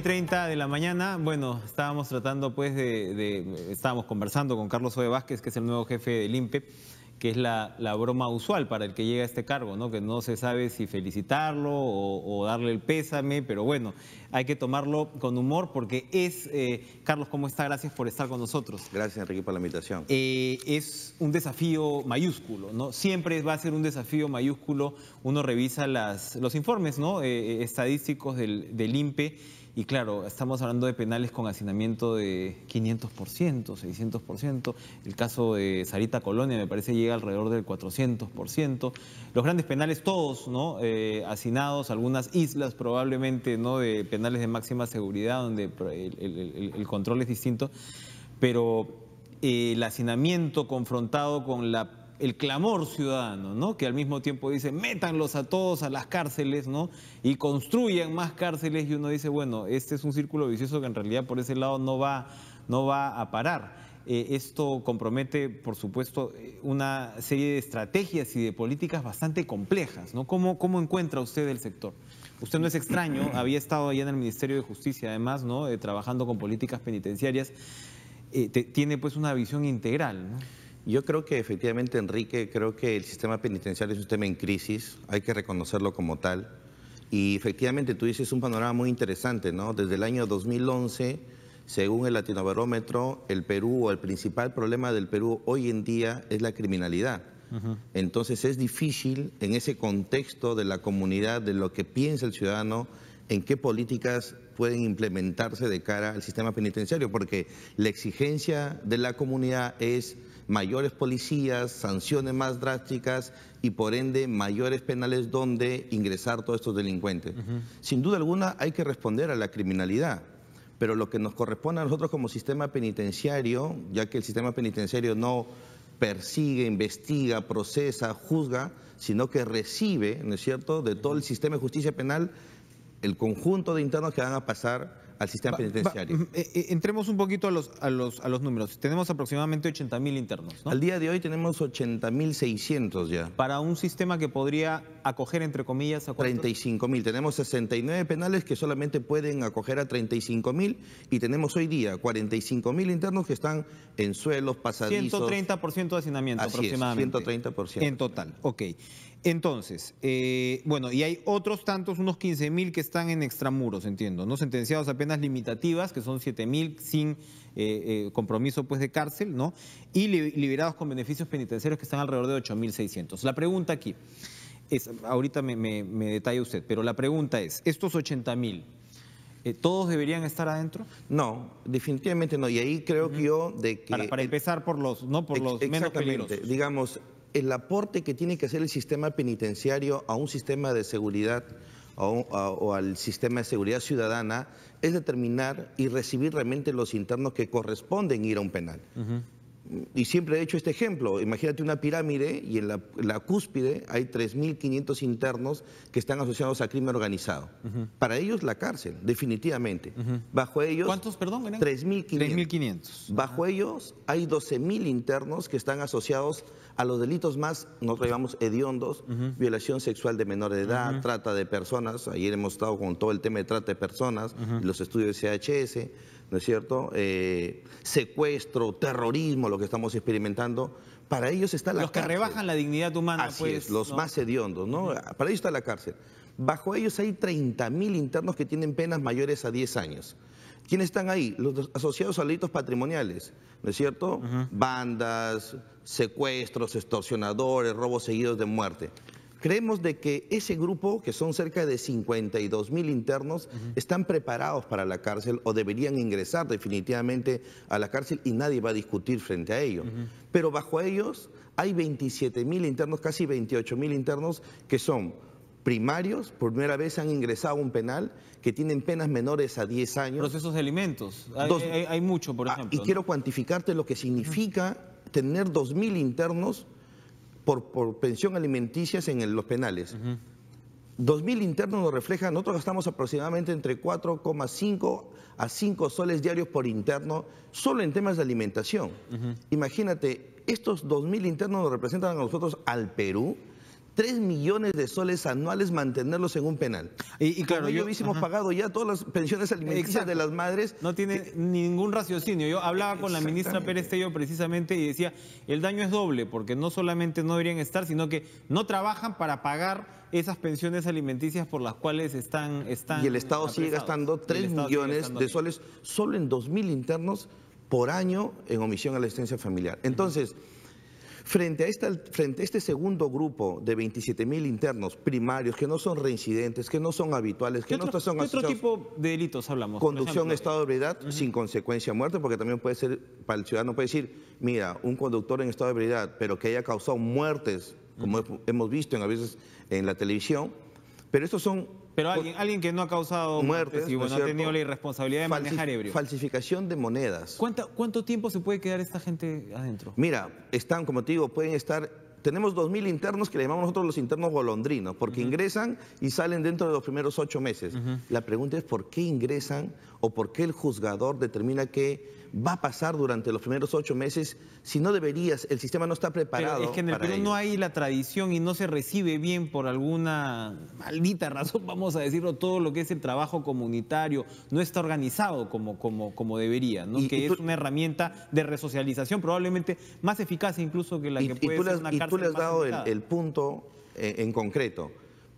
30 de la mañana, bueno, estábamos tratando pues de, estábamos conversando con Carlos Oe Vázquez, que es el nuevo jefe del IMPE, que es la, broma usual para el que llega a este cargo, ¿no? Que no se sabe si felicitarlo o, darle el pésame, pero bueno, hay que tomarlo con humor porque es, eh, Carlos, ¿cómo está? Gracias por estar con nosotros. Gracias, Enrique, por la invitación. Eh, es un desafío mayúsculo, ¿no? Siempre va a ser un desafío mayúsculo. Uno revisa las, los informes, ¿no? Eh, estadísticos del, del y claro, estamos hablando de penales con hacinamiento de 500%, 600%. El caso de Sarita Colonia me parece llega alrededor del 400%. Los grandes penales todos, ¿no? Eh, hacinados, algunas islas probablemente, ¿no? De penales de máxima seguridad donde el, control es distinto. Pero eh, el hacinamiento confrontado con la el clamor ciudadano, ¿no? que al mismo tiempo dice, métanlos a todos a las cárceles ¿no? y construyan más cárceles y uno dice, bueno, este es un círculo vicioso que en realidad por ese lado no va, no va a parar. Eh, esto compromete, por supuesto, eh, una serie de estrategias y de políticas bastante complejas. ¿no? ¿Cómo, ¿Cómo encuentra usted el sector? Usted no es extraño, había estado allá en el Ministerio de Justicia, además, ¿no? Eh, trabajando con políticas penitenciarias. tiene pues una visión integral. ¿no? Yo creo que efectivamente, Enrique, creo que el sistema penitenciario es un tema en crisis, hay que reconocerlo como tal. Y efectivamente, tú dices un panorama muy interesante, ¿no? Desde el año 2011, según el Latinobarómetro, el Perú o el principal problema del Perú hoy en día es la criminalidad. Entonces es difícil en ese contexto de la comunidad, de lo que piensa el ciudadano, en qué políticas pueden implementarse de cara al sistema penitenciario, porque la exigencia de la comunidad es mayores policías, sanciones más drásticas y por ende mayores penales donde ingresar todos estos delincuentes. Sin duda alguna hay que responder a la criminalidad, pero lo que nos corresponde a nosotros como sistema penitenciario, ya que el sistema penitenciario no persigue, investiga, procesa, juzga, sino que recibe, ¿no es cierto?, de todo el sistema de justicia penal el conjunto de internos que van a pasar al sistema penitenciario. Mm, eh, eh, entremos un poquito a los, a los, a los números. Tenemos aproximadamente mil internos. Al día de hoy tenemos mil 80.600 ya. Para un sistema que podría acoger, entre comillas, a mil. Tenemos 69 penales que solamente pueden acoger a 35.000 y tenemos hoy día mil internos que están en suelos, pasadizos. 130% de hacinamiento Así aproximadamente. Es, 130%. En total, ok. Entonces, eh, bueno, y hay otros tantos, unos 15.000 que están en extramuros, entiendo, ¿no? Sentenciados apenas limitativas, que son 7.000 sin eh, eh, compromiso pues, de cárcel, ¿no? Y liberados con beneficios penitenciarios que están alrededor de 8.600. La pregunta aquí es, ahorita me, detalla usted, pero la pregunta es, estos 80.000, ¿Todos deberían estar adentro? No, definitivamente no. Y ahí creo que yo de que... Para, empezar por los, no por los menos peligrosos. Digamos, el aporte que tiene que hacer el sistema penitenciario a un sistema de seguridad o, al sistema de seguridad ciudadana es determinar y recibir realmente los internos que corresponden ir a un penal y siempre he hecho este ejemplo, imagínate una pirámide y en la, cúspide hay 3.500 internos que están asociados a crimen organizado. Para ellos la cárcel, definitivamente. Bajo ellos... ¿Cuántos, perdón? 3.500. Bajo ellos hay 12.000 internos que están asociados a los delitos más, nosotros pues, llamamos hediondos, violación sexual de menor edad, trata de personas, ayer hemos estado con todo el tema de trata de personas, los estudios de CHS, ¿no es cierto? Eh, secuestro, terrorismo, lo que estamos experimentando. Para ellos está la cárcel. Los que rebajan la dignidad humana, Así Es, pues, los más hediondos, ¿no? Para ellos está la cárcel. Bajo ellos hay 30.000 internos que tienen penas mayores a 10 años. ¿Quiénes están ahí? Los asociados a delitos patrimoniales, ¿no es cierto? Bandas, secuestros, extorsionadores, robos seguidos de muerte. Creemos de que ese grupo, que son cerca de 52 mil internos, están preparados para la cárcel o deberían ingresar definitivamente a la cárcel y nadie va a discutir frente a ello. Pero bajo ellos hay 27 mil internos, casi 28 mil internos, que son primarios, por primera vez han ingresado a un penal, que tienen penas menores a 10 años. Procesos de alimentos, hay, mucho, por ah, ejemplo. Y quiero cuantificarte lo que significa tener mil internos por, pensión alimenticias en los penales. dos 2.000 internos nos reflejan, nosotros gastamos aproximadamente entre 4,5 a 5 soles diarios por interno solo en temas de alimentación. Imagínate, estos 2.000 internos nos representan a nosotros al Perú 3 millones de soles anuales mantenerlos en un penal. Y, claro, yo hubiésemos pagado ya todas las pensiones alimenticias de las madres. No tiene eh, ningún raciocinio. Yo hablaba con la ministra Pérez Tello precisamente y decía, el daño es doble, porque no solamente no deberían estar, sino que no trabajan para pagar esas pensiones alimenticias por las cuales están... están y el Estado sigue gastando 3 millones de soles solo en 2.000 internos por año en omisión a la asistencia familiar. Entonces... Frente a, esta, frente a este segundo grupo de 27 mil internos primarios que no son reincidentes, que no son habituales, que no son son ¿qué otro tipo de delitos hablamos? Conducción en estado de ebriedad sin consecuencia muerte, porque también puede ser, para el ciudadano puede decir, mira, un conductor en estado de ebriedad, pero que haya causado muertes, como hemos visto en, a veces en la televisión, pero estos son pero alguien, alguien que no ha causado muertes y eh, no ha tenido la irresponsabilidad de manejar ebrio. Falsificación de monedas. ¿Cuánto, ¿Cuánto tiempo se puede quedar esta gente adentro? Mira, están, como te digo, pueden estar tenemos 2.000 internos que le llamamos nosotros los internos golondrinos, porque ingresan y salen dentro de los primeros ocho meses. La pregunta es por qué ingresan o por qué el juzgador determina que va a pasar durante los primeros ocho meses si no deberías, el sistema no está preparado. Pero es que en el Perú no hay la tradición y no se recibe bien por alguna maldita razón, vamos a decirlo, todo lo que es el trabajo comunitario, no está organizado como, como, como debería, que es una herramienta de resocialización probablemente más eficaz incluso que la que puede ser una cárcel. Y tú le has dado el, punto eh, en concreto.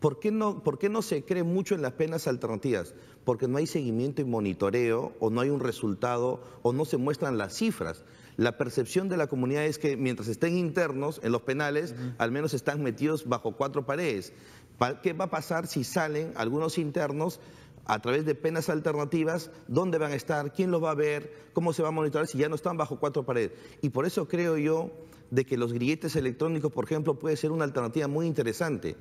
¿Por qué, no, se cree mucho en las penas alternativas? Porque no hay seguimiento y monitoreo, o no hay un resultado, o no se muestran las cifras. La percepción de la comunidad es que mientras estén internos en los penales, al menos están metidos bajo cuatro paredes. ¿Qué va a pasar si salen algunos internos a través de penas alternativas, dónde van a estar, quién los va a ver, cómo se va a monitorar, si ya no están bajo cuatro paredes. Y por eso creo yo de que los grilletes electrónicos, por ejemplo, puede ser una alternativa muy interesante.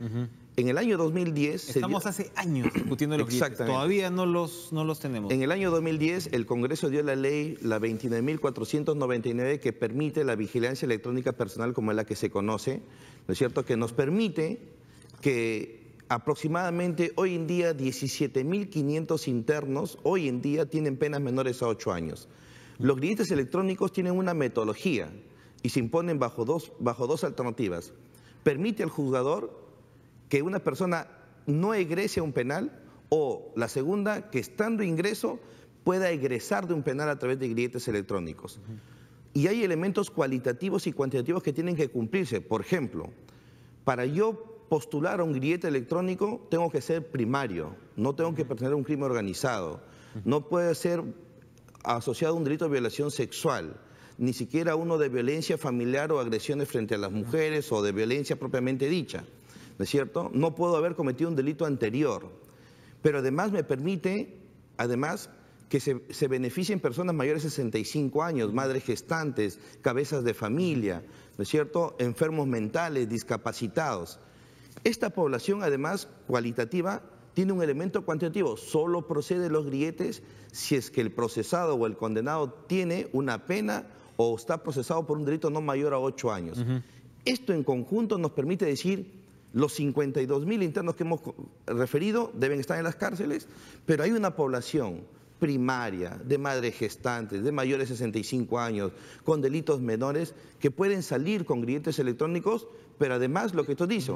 En el año 2010... Estamos hace años discutiendo los grilletes, todavía no los, no los tenemos. En el año 2010 el Congreso dio la ley, la 29.499, que permite la vigilancia electrónica personal como es la que se conoce, ¿no es cierto?, que nos permite que aproximadamente hoy en día 17.500 internos hoy en día tienen penas menores a 8 años. Los grilletes electrónicos tienen una metodología y se imponen bajo dos, bajo dos alternativas. Permite al juzgador que una persona no egrese a un penal o la segunda, que estando ingreso pueda egresar de un penal a través de grilletes electrónicos. Y hay elementos cualitativos y cuantitativos que tienen que cumplirse. Por ejemplo, para yo postular a un griete electrónico tengo que ser primario, no tengo que pertenecer a un crimen organizado, no puede ser asociado a un delito de violación sexual, ni siquiera uno de violencia familiar o agresiones frente a las mujeres o de violencia propiamente dicha, ¿no es cierto? No puedo haber cometido un delito anterior, pero además me permite, además, que se, se, beneficien personas mayores de 65 años, madres gestantes, cabezas de familia, ¿no es cierto?, enfermos mentales, discapacitados. Esta población, además, cualitativa, tiene un elemento cuantitativo. Solo procede los grietes si es que el procesado o el condenado tiene una pena o está procesado por un delito no mayor a ocho años. Esto en conjunto nos permite decir los 52 mil internos que hemos referido deben estar en las cárceles, pero hay una población primaria, de madres gestantes, de mayores de 65 años, con delitos menores, que pueden salir con grietes electrónicos, pero además lo que esto dice,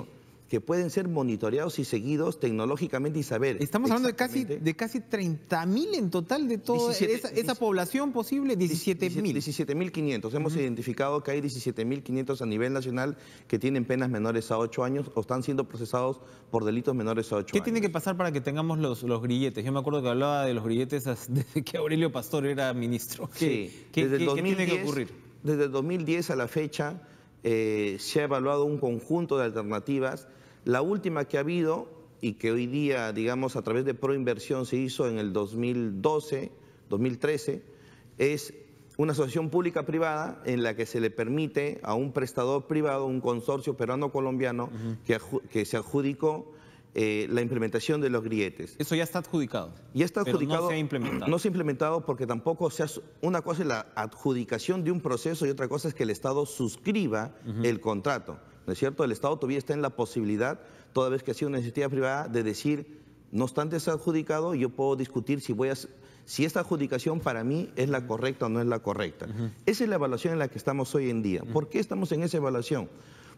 que pueden ser monitoreados y seguidos tecnológicamente y saber. Estamos hablando de casi, de casi 30 mil en total de toda esa, población posible, 17 mil. 17 mil 500. Hemos identificado que hay 17.500 mil a nivel nacional que tienen penas menores a 8 años o están siendo procesados por delitos menores a 8 ¿Qué años. ¿Qué tiene que pasar para que tengamos los, los grilletes? Yo me acuerdo que hablaba de los grilletes desde que Aurelio Pastor era ministro. ¿Qué, sí, ¿qué, tiene que ocurrir? Desde el 2010 a la fecha eh, se ha evaluado un conjunto de alternativas la última que ha habido y que hoy día, digamos, a través de Proinversión se hizo en el 2012, 2013, es una asociación pública-privada en la que se le permite a un prestador privado, un consorcio peruano-colombiano, que, se adjudicó eh, la implementación de los grietes. Eso ya está adjudicado. Ya está adjudicado. no se ha implementado. No se ha implementado porque tampoco se hace. Una cosa es la adjudicación de un proceso y otra cosa es que el Estado suscriba el contrato. ¿no es cierto? El Estado todavía está en la posibilidad, toda vez que ha sido una iniciativa privada, de decir, no obstante ha adjudicado, yo puedo discutir si esta adjudicación para mí es la correcta o no es la correcta. Esa es la evaluación en la que estamos hoy en día. ¿Por qué estamos en esa evaluación?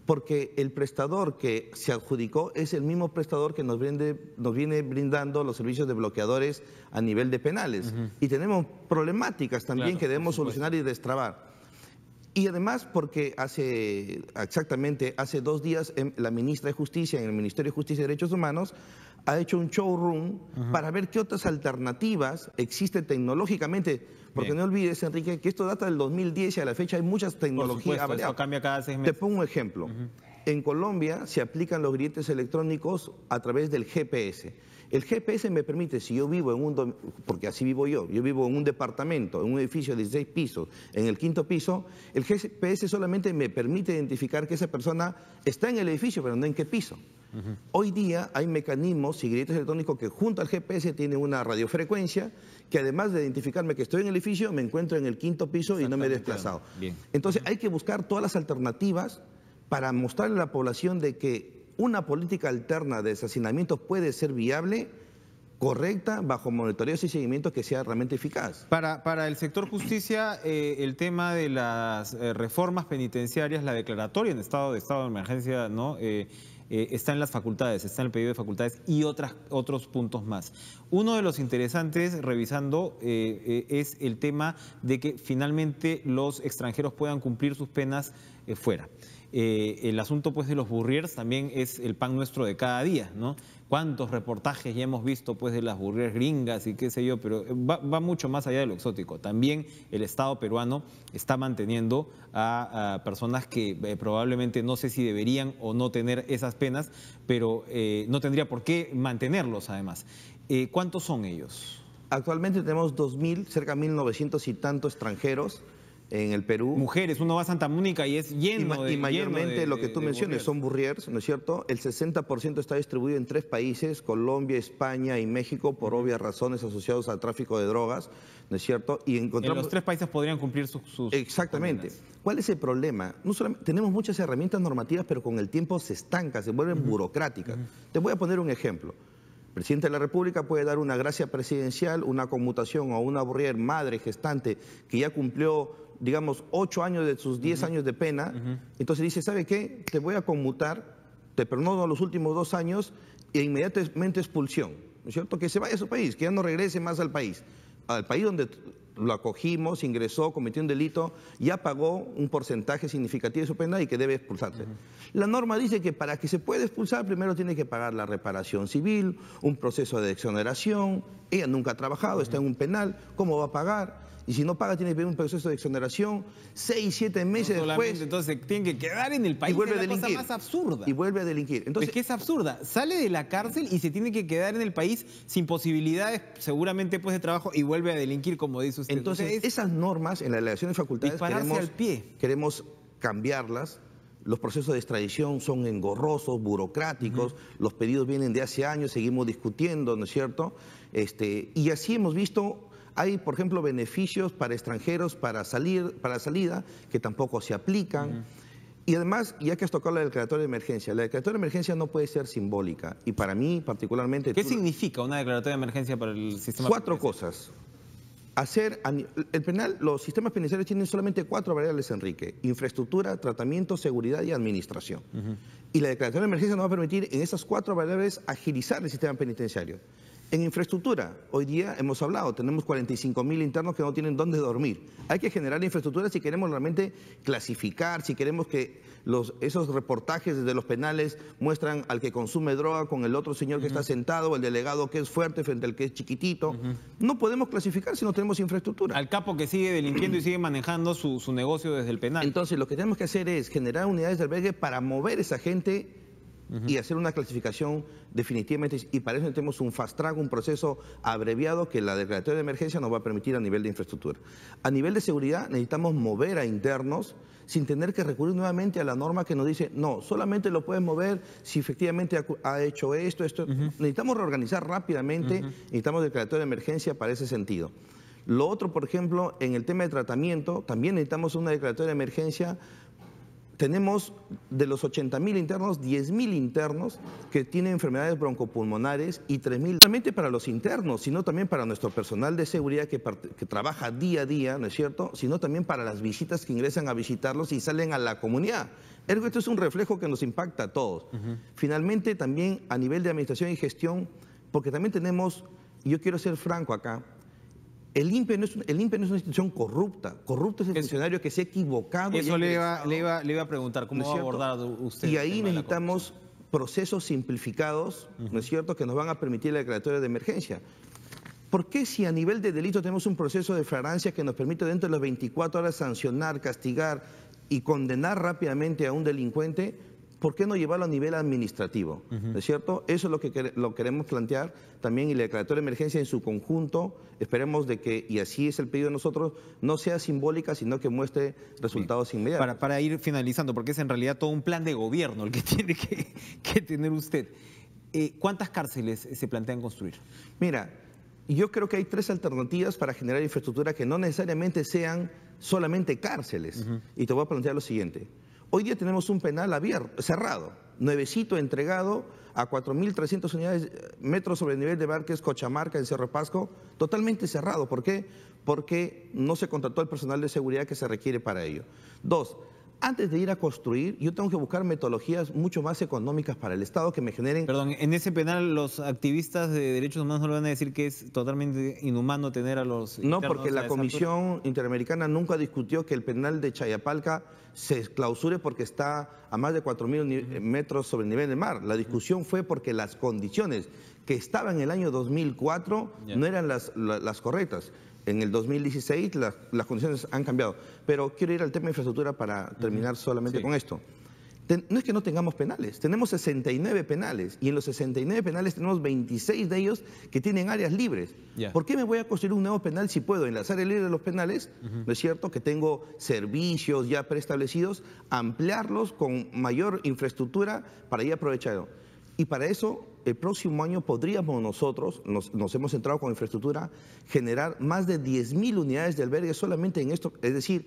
Porque el prestador que se adjudicó es el mismo prestador que nos, viene brindando los servicios de bloqueadores a nivel de penales. Y tenemos problemáticas también que debemos solucionar y destrabar. Y además porque hace exactamente hace dos días em, la ministra de Justicia en el Ministerio de Justicia y Derechos Humanos ha hecho un showroom para ver qué otras alternativas existen tecnológicamente. Porque no olvides, Enrique, que esto data del 2010 y a la fecha hay muchas tecnologías. Por eso cambia cada seis meses. Te pongo un ejemplo en Colombia se aplican los grietes electrónicos a través del GPS. El GPS me permite, si yo vivo en un, porque así vivo yo, yo vivo en un departamento, en un edificio de 16 pisos, en el quinto piso, el GPS solamente me permite identificar que esa persona está en el edificio, pero no en qué piso. Hoy día hay mecanismos y grietes electrónicos que junto al GPS tienen una radiofrecuencia que además de identificarme que estoy en el edificio, me encuentro en el quinto piso y no me he desplazado. Entonces hay que buscar todas las alternativas para mostrarle a la población de que una política alterna de hacinamientos puede ser viable, correcta, bajo monitoreos y seguimientos que sea realmente eficaz. Para, el sector justicia, eh, el tema de las eh, reformas penitenciarias, la declaratoria en estado de estado de emergencia, ¿no? Eh, está en las facultades, está en el pedido de facultades y otras, otros puntos más. Uno de los interesantes, revisando, es el tema de que finalmente los extranjeros puedan cumplir sus penas fuera. Eh, el asunto pues de los burriers también es el pan nuestro de cada día, ¿no? Cuántos reportajes ya hemos visto pues de las burriers gringas y qué sé yo, pero eh, va, mucho más allá de lo exótico. También el Estado peruano está manteniendo a, personas que eh, probablemente no sé si deberían o no tener esas penas, pero no tendría por qué mantenerlos además. ¿Cuántos son ellos? Actualmente tenemos 2.000, cerca de 1.900 y tanto extranjeros en el Perú. Mujeres, uno va a Santa Mónica y es lleno de Y, mayormente lo que tú mencionas son burriers, ¿no es cierto? El 60% está distribuido en tres países, Colombia, España y México, por obvias razones asociadas al tráfico de drogas, ¿no es cierto? Y encontramos... En los tres países podrían cumplir sus... Exactamente. ¿Cuál es el problema? No solamente, tenemos muchas herramientas normativas, pero con el tiempo se estanca, se vuelven burocráticas. Te voy a poner un ejemplo. El presidente de la República puede dar una gracia presidencial, una conmutación o una aburrir madre gestante que ya cumplió, digamos, ocho años de sus diez años de pena. Entonces dice, ¿sabe qué? Te voy a conmutar, te perdono los últimos dos años e inmediatamente expulsión. ¿No es cierto? Que se vaya a su país, que ya no regrese más al país, al país donde lo acogimos, ingresó, cometió un delito, ya pagó un porcentaje significativo de su pena y que debe expulsarse. La norma dice que para que se pueda expulsar, primero tiene que pagar la reparación civil, un proceso de exoneración, ella nunca ha trabajado, está en un penal, ¿cómo va a pagar? Y si no paga, tiene que ver un proceso de exoneración seis, siete meses después. Entonces, tiene que quedar en el país. Y vuelve a delinquir. Cosa más absurda. Y vuelve a delinquir. Entonces, es es absurda. Sale de la cárcel y se tiene que quedar en el país sin posibilidades, seguramente, pues, de trabajo y vuelve a delinquir, como dice usted. Entonces, esas normas en la delegación de facultades queremos, pie. queremos cambiarlas los procesos de extradición son engorrosos, burocráticos, los pedidos vienen de hace años, seguimos discutiendo, ¿no es cierto? Este, y así hemos visto hay, por ejemplo, beneficios para extranjeros para salir, para salida, que tampoco se aplican. Y además, ya que has tocado la declaratoria de emergencia, la declaratoria de emergencia no puede ser simbólica. Y para mí, particularmente... ¿Qué significa una declaratoria de emergencia para el sistema? Cuatro cosas. Hacer... El penal, los sistemas penitenciarios tienen solamente cuatro variables, Enrique. Infraestructura, tratamiento, seguridad y administración. Y la declaratoria de emergencia nos va a permitir en esas cuatro variables agilizar el sistema penitenciario. En infraestructura, hoy día hemos hablado, tenemos 45 mil internos que no tienen dónde dormir. Hay que generar infraestructura si queremos realmente clasificar, si queremos que esos reportajes desde los penales muestran al que consume droga con el otro señor que está sentado, el delegado que es fuerte frente al que es chiquitito. No podemos clasificar si no tenemos infraestructura. Al capo que sigue delinquiendo y sigue manejando su, negocio desde el penal. Entonces, lo que tenemos que hacer es generar unidades de albergue para mover esa gente y hacer una clasificación definitivamente. Y para eso tenemos un fast track, un proceso abreviado que la declaratoria de emergencia nos va a permitir a nivel de infraestructura. A nivel de seguridad necesitamos mover a internos sin tener que recurrir nuevamente a la norma que nos dice, no, solamente lo puedes mover si efectivamente ha, hecho esto, esto. Necesitamos reorganizar rápidamente, necesitamos declaratoria de emergencia para ese sentido. Lo otro, por ejemplo, en el tema de tratamiento, también necesitamos una declaratoria de emergencia tenemos de los mil internos, 10.000 internos que tienen enfermedades broncopulmonares y 3.000 solamente para los internos, sino también para nuestro personal de seguridad que, trabaja día a día, ¿no es cierto? Sino también para las visitas que ingresan a visitarlos y salen a la comunidad. esto es un reflejo que nos impacta a todos. Finalmente, también a nivel de administración y gestión, porque también tenemos, yo quiero ser franco acá, el INPE, no es, una institución corrupta. Corrupto es el funcionario que se ha equivocado. Eso le iba, le, le a preguntar, ¿cómo se ha abordado usted? Y ahí necesitamos procesos simplificados, ¿no es cierto?, que nos van a permitir la declaratoria de emergencia. ¿Por qué si a nivel de delito tenemos un proceso de fragancia que nos permite dentro de las 24 horas sancionar, castigar y condenar rápidamente a un delincuente, ¿por qué no llevarlo a nivel administrativo? es cierto? Eso es lo que lo queremos plantear también y la declaratoria de emergencia en su conjunto, esperemos de que, y así es el pedido de nosotros, no sea simbólica, sino que muestre resultados inmediatos. Para, ir finalizando, porque es en realidad todo un plan de gobierno el que tiene que, tener usted. Eh, ¿Cuántas cárceles se plantean construir? Mira, yo creo que hay tres alternativas para generar infraestructura que no necesariamente sean solamente cárceles. Y te voy a plantear lo siguiente. Hoy día tenemos un penal abierto, cerrado, nuevecito, entregado a 4.300 unidades eh, metros sobre el nivel de Barques, Cochamarca, en Cerro Pasco, totalmente cerrado. ¿Por qué? Porque no se contrató el personal de seguridad que se requiere para ello. Dos, antes de ir a construir, yo tengo que buscar metodologías mucho más económicas para el Estado que me generen... Perdón, en ese penal los activistas de derechos humanos no le van a decir que es totalmente inhumano tener a los... No, porque la Comisión Interamericana nunca discutió que el penal de Chayapalca se clausure porque está a más de 4.000 metros sobre el nivel del mar. La discusión fue porque las condiciones que estaban en el año 2004 no eran las correctas en el 2016 las condiciones han cambiado. Pero quiero ir al tema de infraestructura para terminar solamente con esto. no es que no tengamos penales, tenemos 69 penales y en los 69 penales tenemos 26 de ellos que tienen áreas libres. ¿Por qué me voy a construir un nuevo penal si puedo enlazar el áreas libres de los penales, no es cierto, que tengo servicios ya preestablecidos, ampliarlos con mayor infraestructura para ir aprovechando. Y para eso, el próximo año podríamos nosotros, nos, hemos centrado con infraestructura, generar más de mil unidades de albergue solamente en esto, es decir,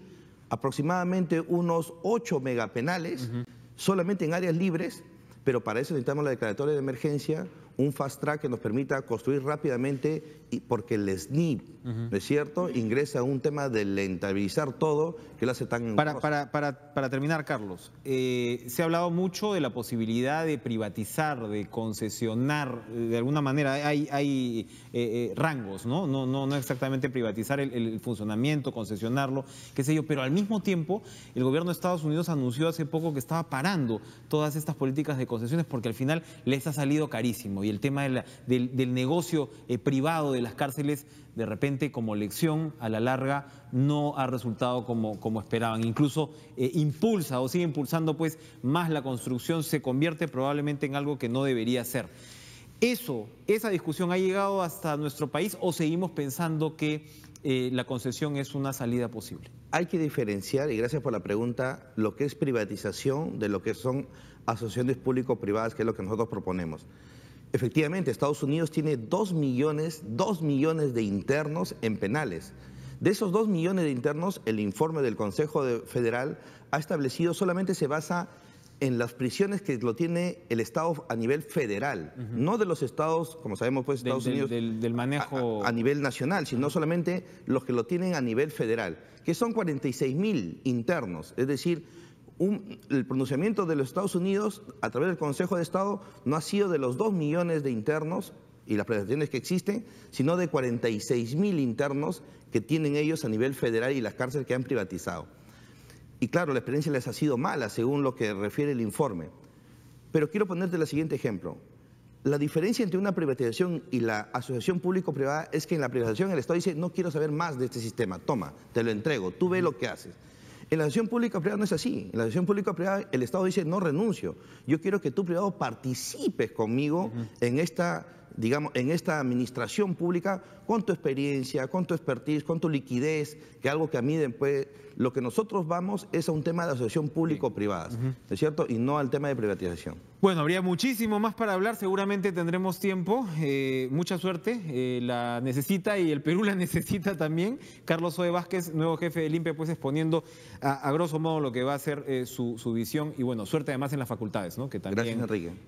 aproximadamente unos 8 megapenales, solamente en áreas libres, pero para eso necesitamos la declaratoria de emergencia, un fast track que nos permita construir rápidamente, y porque el SNIP, ¿no es cierto?, ingresa a un tema de lentabilizar todo que lo hace tan... Para, para, terminar, Carlos, eh, se ha hablado mucho de la posibilidad de privatizar, de concesionar, eh, de alguna manera hay, eh, rangos, ¿no? ¿no? exactamente privatizar el, el funcionamiento, concesionarlo, qué sé yo, pero al mismo tiempo el gobierno de Estados Unidos anunció hace poco que estaba parando todas estas políticas de concesiones porque al final les ha salido carísimo y el tema del, negocio eh, privado de las cárceles, de repente como lección a la larga no ha resultado como, como esperaban. Incluso eh, impulsa o sigue impulsando pues más la construcción, se convierte probablemente en algo que no debería ser. ¿Eso, esa discusión ha llegado hasta nuestro país o seguimos pensando que eh, la concesión es una salida posible? Hay que diferenciar, y gracias por la pregunta, lo que es privatización de lo que son asociaciones público-privadas, que es lo que nosotros proponemos. Efectivamente, Estados Unidos tiene 2 millones, dos millones de internos en penales. De esos dos millones de internos, el informe del Consejo Federal ha establecido solamente se basa en las prisiones que lo tiene el Estado a nivel federal, no de los estados, como sabemos, pues Estados Unidos del, manejo a, nivel nacional, sino solamente los que lo tienen a nivel federal, que son 46 mil internos, es decir, el pronunciamiento de los Estados Unidos a través del Consejo de Estado no ha sido de los 2 millones de internos y las prestaciones que existen, sino de 46 mil internos que tienen ellos a nivel federal y las cárceles que han privatizado. Y claro, la experiencia les ha sido mala, según lo que refiere el informe. Pero quiero ponerte el siguiente ejemplo. La diferencia entre una privatización y la asociación público-privada es que en la privatización el Estado dice, no quiero saber más de este sistema, toma, te lo entrego, tú ve lo que haces. En la acción pública privada no es así. En la acción pública privada el Estado dice no renuncio. Yo quiero que tú privado participes conmigo en esta digamos, en esta administración pública con tu experiencia, con tu expertise, con tu liquidez, que algo que a mí después, lo que nosotros vamos es a un tema de asociación público-privada, ¿no ¿es cierto? Y no al tema de privatización. Bueno, habría muchísimo más para hablar, seguramente tendremos tiempo, eh, mucha suerte, eh, la necesita y el Perú la necesita también. Carlos Oe Vázquez, nuevo jefe de Limpia, e, pues exponiendo a, grosso modo lo que va a ser eh, su, visión y bueno, suerte además en las facultades, ¿no? Que también, Gracias, Enrique.